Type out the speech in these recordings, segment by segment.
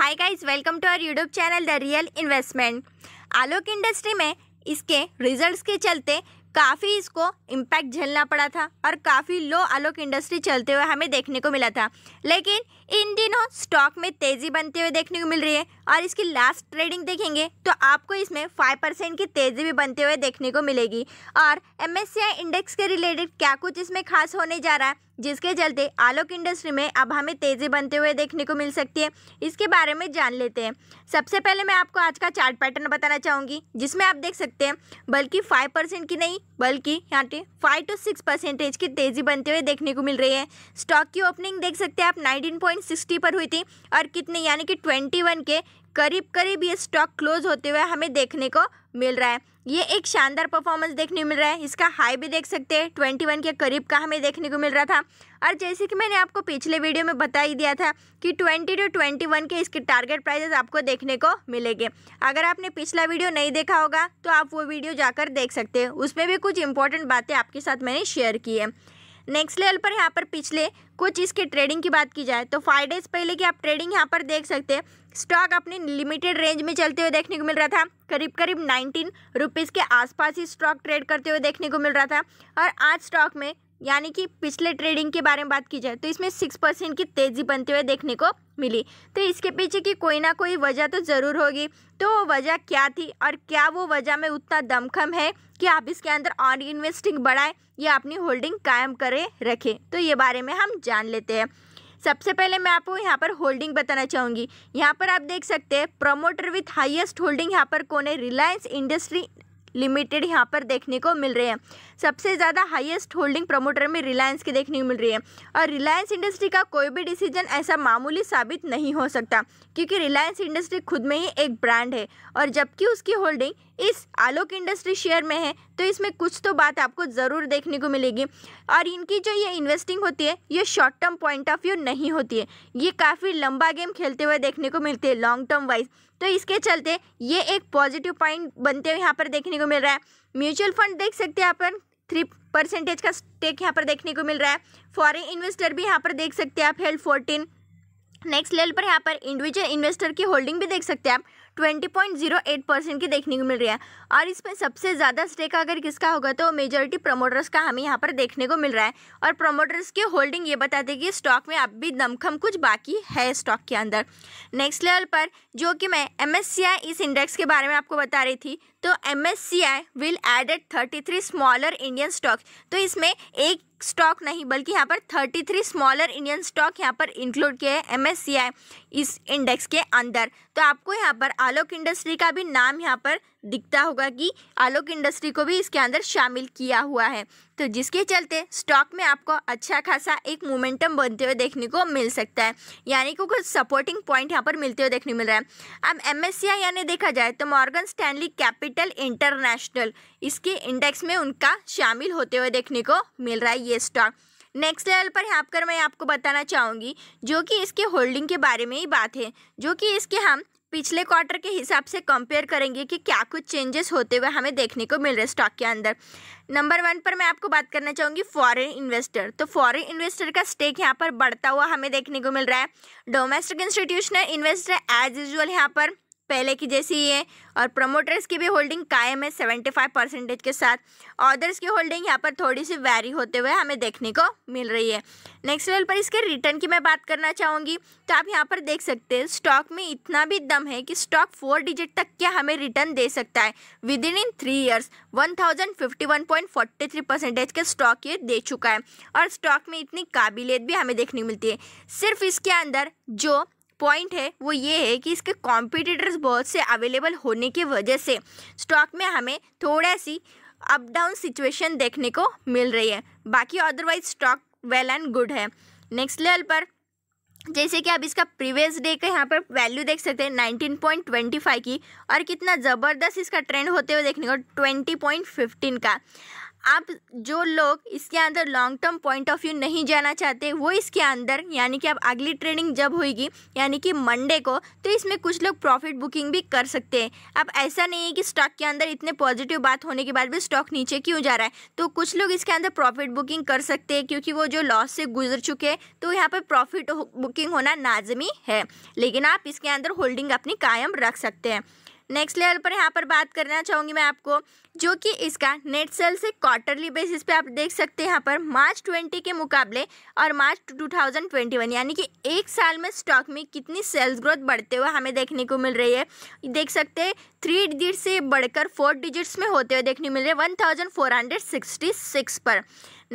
hi guys welcome to our YouTube channel the real investment Alok industry में इसके results के चलते काफ़ी इसको इम्पैक्ट झेलना पड़ा था और काफ़ी लो आलोक इंडस्ट्री चलते हुए हमें देखने को मिला था लेकिन इन दिनों स्टॉक में तेजी बनते हुए देखने को मिल रही है और इसकी लास्ट ट्रेडिंग देखेंगे तो आपको इसमें 5 परसेंट की तेजी भी बनते हुए देखने को मिलेगी और एम इंडेक्स के रिलेटेड क्या कुछ इसमें खास होने जा रहा है जिसके चलते आलोक इंडस्ट्री में अब हमें तेज़ी बनते हुए देखने को मिल सकती है इसके बारे में जान लेते हैं सबसे पहले मैं आपको आज का चार्ट पैटर्न बताना चाहूँगी जिसमें आप देख सकते हैं बल्कि फाइव परसेंट की नहीं बल्कि यहाँ पे फाइव टू सिक्स परसेंटेज की तेज़ी बनते हुए देखने को मिल रही है स्टॉक की ओपनिंग देख सकते हैं आप नाइनटीन पॉइंट सिक्सटी पर हुई थी और कितने यानी कि 21 के करीब करीब ये स्टॉक क्लोज होते हुए हमें देखने को मिल रहा है ये एक शानदार परफॉर्मेंस देखने को मिल रहा है इसका हाई भी देख सकते हैं ट्वेंटी वन के करीब का हमें देखने को मिल रहा था और जैसे कि मैंने आपको पिछले वीडियो में बता ही दिया था कि ट्वेंटी टू ट्वेंटी वन के इसके टारगेट प्राइजेस आपको देखने को मिलेंगे अगर आपने पिछला वीडियो नहीं देखा होगा तो आप वो वीडियो जाकर देख सकते हैं उसमें भी कुछ इंपॉर्टेंट बातें आपके साथ मैंने शेयर की है नेक्स्ट लेवल पर यहाँ पर पिछले कुछ इसके ट्रेडिंग की बात की जाए तो फाइव डेज पहले की आप ट्रेडिंग यहाँ पर देख सकते हैं स्टॉक अपने लिमिटेड रेंज में चलते हुए देखने को मिल रहा था करीब करीब नाइनटीन रुपीज़ के आसपास ही स्टॉक ट्रेड करते हुए देखने को मिल रहा था और आज स्टॉक में यानी कि पिछले ट्रेडिंग के बारे में बात की जाए तो इसमें सिक्स परसेंट की तेज़ी बनते हुए देखने को मिली तो इसके पीछे की कोई ना कोई वजह तो ज़रूर होगी तो वो वजह क्या थी और क्या वो वजह में उतना दमखम है कि आप इसके अंदर ऑन इन्वेस्टिंग बढ़ाएं या अपनी होल्डिंग कायम करें रखें तो ये बारे में हम जान लेते हैं सबसे पहले मैं आपको यहाँ पर होल्डिंग बताना चाहूँगी यहाँ पर आप देख सकते हैं प्रमोटर विथ हाईएस्ट होल्डिंग यहाँ पर कौन है रिलायंस इंडस्ट्री लिमिटेड यहाँ पर देखने को मिल रहे हैं सबसे ज़्यादा हाईएस्ट होल्डिंग प्रमोटर में रिलायंस की देखने को मिल रही है और रिलायंस इंडस्ट्री का कोई भी डिसीजन ऐसा मामूली साबित नहीं हो सकता क्योंकि रिलायंस इंडस्ट्री खुद में ही एक ब्रांड है और जबकि उसकी होल्डिंग इस आलोक इंडस्ट्री शेयर में है तो इसमें कुछ तो बात आपको ज़रूर देखने को मिलेगी और इनकी जो ये इन्वेस्टिंग होती है ये short term point of view नहीं होती है ये काफ़ी लंबा गेम खेलते हुए देखने को मिलते हैं लॉन्ग टर्म वाइज तो इसके चलते ये एक पॉजिटिव पॉइंट बनते हुए यहाँ पर देखने को मिल रहा है म्यूचुअल फंड देख सकते हैं अपन थ्री परसेंटेज का स्टेक यहाँ पर देखने को मिल रहा है फॉरेन इन्वेस्टर भी यहाँ पर देख सकते हैं आप हेल्थ फोर्टीन नेक्स्ट लेवल पर यहाँ पर इंडिविजुअल इन्वेस्टर की होल्डिंग भी देख सकते हैं आप twenty point zero eight percent की देखने को मिल रही है और इसमें सबसे ज़्यादा स्टेक अगर किसका होगा तो मेजोरिटी प्रमोटर्स का हमें यहाँ पर देखने को मिल रहा है और प्रमोटर्स की होल्डिंग ये बताते कि स्टॉक में अब भी दमखम कुछ बाकी है स्टॉक के अंदर नेक्स्ट लेवल पर जो कि मैं एम इस इंडेक्स के बारे में आपको बता रही थी तो M S C I will added thirty three smaller Indian stocks तो इसमें एक स्टॉक नहीं बल्कि यहाँ पर thirty three smaller Indian stock यहाँ पर इंक्लूड किए हैं एम इस इंडेक्स के अंदर तो आपको यहाँ पर आलोक इंडस्ट्री का भी नाम यहाँ पर दिखता होगा कि आलोक इंडस्ट्री को भी इसके अंदर शामिल किया हुआ है तो जिसके चलते स्टॉक में आपको अच्छा खासा एक मोमेंटम बनते हुए देखने को मिल सकता है यानी कि कुछ सपोर्टिंग पॉइंट यहाँ पर मिलते हुए देखने मिल रहा है अब एम यानी देखा जाए तो मॉर्गन स्टैनली कैपिटल इंटरनेशनल इसके इंडेक्स में उनका शामिल होते हुए देखने को मिल रहा है ये स्टॉक नेक्स्ट लेवल पर यहाँ पर मैं आपको बताना चाहूँगी जो कि इसके होल्डिंग के बारे में ही बात है जो कि इसके हम पिछले क्वार्टर के हिसाब से कंपेयर करेंगे कि क्या कुछ चेंजेस होते हुए हमें देखने को मिल रहे स्टॉक के अंदर नंबर वन पर मैं आपको बात करना चाहूँगी फॉरेन इन्वेस्टर तो फॉरेन इन्वेस्टर का स्टेक यहाँ पर बढ़ता हुआ हमें देखने को मिल रहा है domestic institutional investor as usual यहाँ पर पहले की जैसी ही है और प्रमोटर्स की भी होल्डिंग कायम है सेवेंटी फाइव परसेंटेज के साथ ऑर्डर्स की होल्डिंग यहाँ पर थोड़ी सी वैरी होते हुए हमें देखने को मिल रही है नेक्स्ट लेवल पर इसके रिटर्न की मैं बात करना चाहूँगी तो आप यहाँ पर देख सकते हैं स्टॉक में इतना भी दम है कि स्टॉक फोर डिजिट तक क्या हमें रिटर्न दे सकता है within in three years one thousand fifty one point forty three percentage का स्टॉक ये दे चुका है और स्टॉक में इतनी काबिलियत भी हमें देखने को मिलती है सिर्फ इसके अंदर जो पॉइंट है वो ये है कि इसके कॉम्पिटिटर्स बहुत से अवेलेबल होने की वजह से स्टॉक में हमें थोड़ा सी अप डाउन सिचुएशन देखने को मिल रही है बाकी otherwise stock well and good है नेक्स्ट लेवल पर जैसे कि आप इसका प्रीवियस डे का यहाँ पर वैल्यू देख सकते हैं पॉइंट ट्वेंटी फाइव की और कितना ज़बरदस्त इसका ट्रेंड होते हुए देखने को ट्वेंटी पॉइंट फिफ्टीन का आप जो लोग इसके अंदर long term point of view नहीं जाना चाहते वो इसके अंदर यानी कि आप अगली ट्रेडिंग जब होगी यानी कि मंडे को तो इसमें कुछ लोग प्रॉफिट बुकिंग भी कर सकते हैं अब ऐसा नहीं है कि स्टॉक के अंदर इतने पॉजिटिव बात होने के बाद भी स्टॉक नीचे क्यों जा रहा है तो कुछ लोग इसके अंदर प्रॉफिट बुकिंग कर सकते हैं क्योंकि वो जो लॉस से गुजर चुके हैं तो यहाँ पर प्रॉफिट बुकिंग होना लाजमी है लेकिन आप इसके अंदर होल्डिंग अपनी कायम रख सकते हैं नेक्स्ट लेवल पर यहाँ पर बात करना चाहूँगी मैं आपको जो कि इसका नेट सेल से क्वार्टरली बेसिस पे आप देख सकते हैं यहाँ पर मार्च 20 के मुकाबले और मार्च 2021 यानी कि एक साल में स्टॉक में कितनी सेल्स ग्रोथ बढ़ते हुए हमें देखने को मिल रही है देख सकते हैं थ्री डिजिट से बढ़कर फोर डिजिट्स में होते हुए देखने मिल रहे one thousand four hundred sixty six पर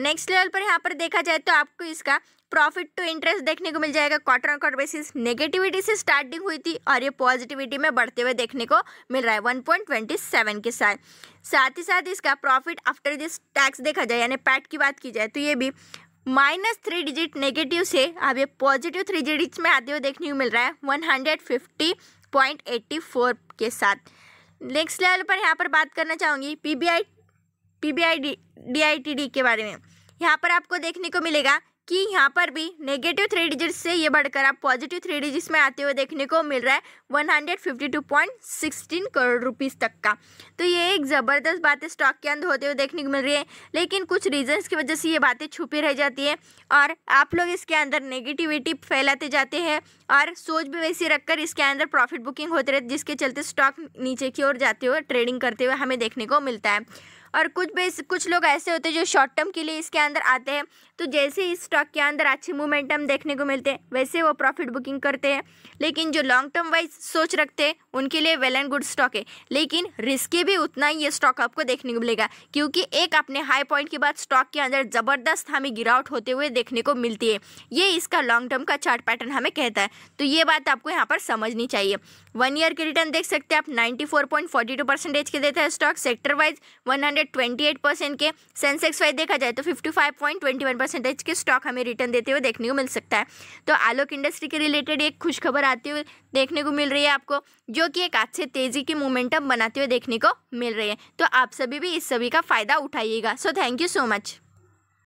नेक्स्ट लेवल पर यहाँ पर देखा जाए तो आपको इसका प्रॉफिट टू इंटरेस्ट देखने को मिल जाएगा quarter on quarter basis negativity से स्टार्टिंग हुई थी और ये पॉजिटिविटी में बढ़ते हुए देखने को मिल रहा है वन पॉइंट ट्वेंटी सेवन के साथ साथ ही साथ इसका प्रॉफिट आफ्टर दिस टैक्स देखा जाए यानी पैट की बात की जाए तो ये भी माइनस थ्री डिजिट नेगेटिव से अब ये पॉजिटिव थ्री डिजिट्स में आते हुए देखने को मिल रहा है one hundred fifty point eighty four के साथ नेक्स्ट लेवल पर यहाँ पर बात करना चाहूँगी P B I P B I D D I T D के बारे में यहाँ पर आपको देखने को मिलेगा कि यहाँ पर भी नेगेटिव थ्री डिजिट्स से ये बढ़कर आप पॉजिटिव थ्री डिजिट्स में आते हुए देखने को मिल रहा है 152.16 करोड़ रुपीस तक का तो ये एक ज़बरदस्त बात है स्टॉक के अंदर होते हुए देखने को मिल रही है लेकिन कुछ रीजंस की वजह से ये बातें छुपी रह जाती है और आप लोग इसके अंदर नेगेटिविटी फैलाते जाते हैं और सोच भी वैसी रखकर इसके अंदर प्रॉफिट बुकिंग होते रहते जिसके चलते स्टॉक नीचे की ओर जाते हुए ट्रेडिंग करते हुए हमें देखने को मिलता है और कुछ बेस कुछ लोग ऐसे होते हैं जो शॉर्ट टर्म के लिए इसके अंदर आते हैं तो जैसे ही स्टॉक के अंदर अच्छे मोमेंटम देखने को मिलते हैं वैसे वो प्रॉफिट बुकिंग करते हैं लेकिन जो लॉन्ग टर्म वाइज सोच रखते हैं उनके लिए वेल एंड गुड स्टॉक है लेकिन रिस्की भी उतना ही ये स्टॉक आपको देखने को मिलेगा क्योंकि एक अपने हाई पॉइंट के बाद स्टॉक के अंदर ज़बरदस्त हमें गिरावट होते हुए देखने को मिलती है ये इसका लॉन्ग टर्म का चार्ट पैटर्न हमें कहता है तो ये बात आपको यहाँ पर समझनी चाहिए वन ईयर के रिटर्न देख सकते हैं आप ninety four point forty two percentage के देता है stock sector wise one hundred twenty eight percent के सेंसेक्स वाइज देखा जाए तो fifty five point twenty one percentage के स्टॉक हमें रिटर्न देते हुए देखने को मिल सकता है तो आलोक इंडस्ट्री के रिलेटेड एक खुशखबर आती हुई देखने को मिल रही है आपको जो कि एक अच्छे तेजी की मोमेंटम बनाते हुए देखने को मिल रही है तो आप सभी भी इस सभी का फ़ायदा उठाइएगा so thank you so much